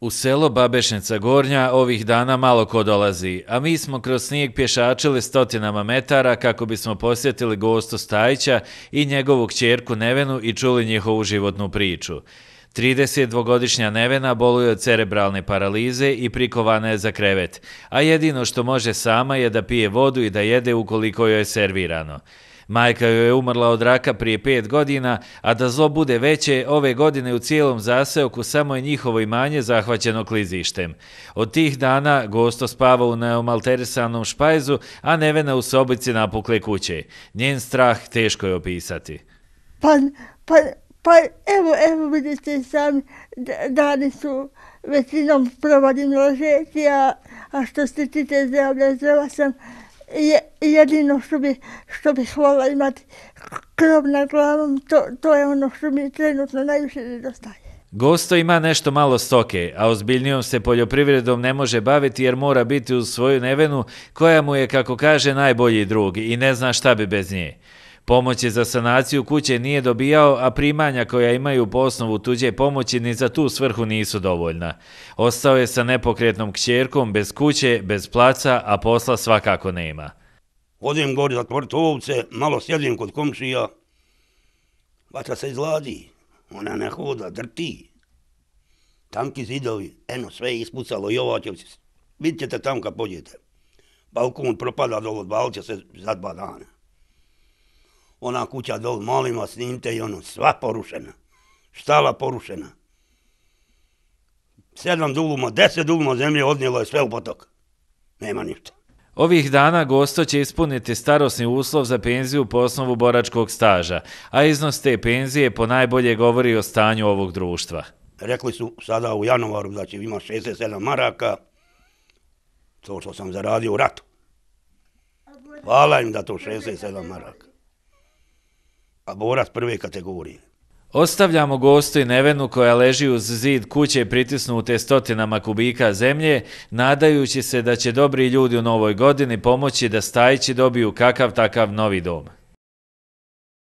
U selo Babešnica Gornja ovih dana malo ko dolazi, a mi smo kroz snijeg pješačili stotinama metara kako bismo posjetili gostu Stajića i njegovu kćerku Nevenu i čuli njihovu životnu priču. 32-godišnja Nevena boluje od cerebralne paralize i prikovana je za krevet, a jedino što može sama je da pije vodu i da jede ukoliko joj je servirano. Majka joj je umrla od raka prije pet godina, a da zlo bude veće, ove godine u cijelom zaseoku samo je njihovo imanje zahvaćeno klizištem. Od tih dana gosto spava u neomalteresanom špajzu, a Nevena u sobici napukle kuće. Njen strah teško je opisati. Pa, pa, pa, evo, evo, vidite sam, dani su većinom provodim ložeti, a, a što se tite zemlja, zela sam, jedino što bi, što bi slova imati krov na glavom, to, to je ono što mi trenutno najviše nedostaje. Gosto ima nešto malo stoke, a ozbiljnijom se poljoprivredom ne može baviti jer mora biti u svoju nevenu koja mu je, kako kaže, najbolji drug i ne zna šta bi bez nje. Pomoći za sanaciju kuće nije dobijao, a primanja koja imaju po osnovu tuđe pomoći ni za tu svrhu nisu dovoljna. Ostao je sa nepokretnom kćerkom, bez kuće, bez placa, a posla svakako nema. Odim gori za tvrtovce, malo sjedim kod komšija. Vata se izladi, ona ne hoda, drti. Tamki zidovi, eno sve je ispucalo i ovo će tam kad pođete. Balkon propada dolo, balće se za dva dana ona kuća dol, molim vas, snimte i ono, sva porušena. Štala porušena. Sedam duluma, deset duluma zemlje odnijelo je sve u potok. Nema ništa. Ovih dana Gosto će ispuniti starosni uslov za penziju po osnovu boračkog staža, a iznos te penzije po najbolje govori o stanju ovog društva. Rekli su sada u januaru da će ima 67 maraka, to što sam zaradio u ratu. Hvala im da to 67 maraka borac prve kategorije. Ostavljamo gostu i Nevenu koja leži uz zid kuće pritisnute stotinama kubika zemlje, nadajući se da će dobri ljudi u novoj godini pomoći da stajići dobiju kakav takav novi dom.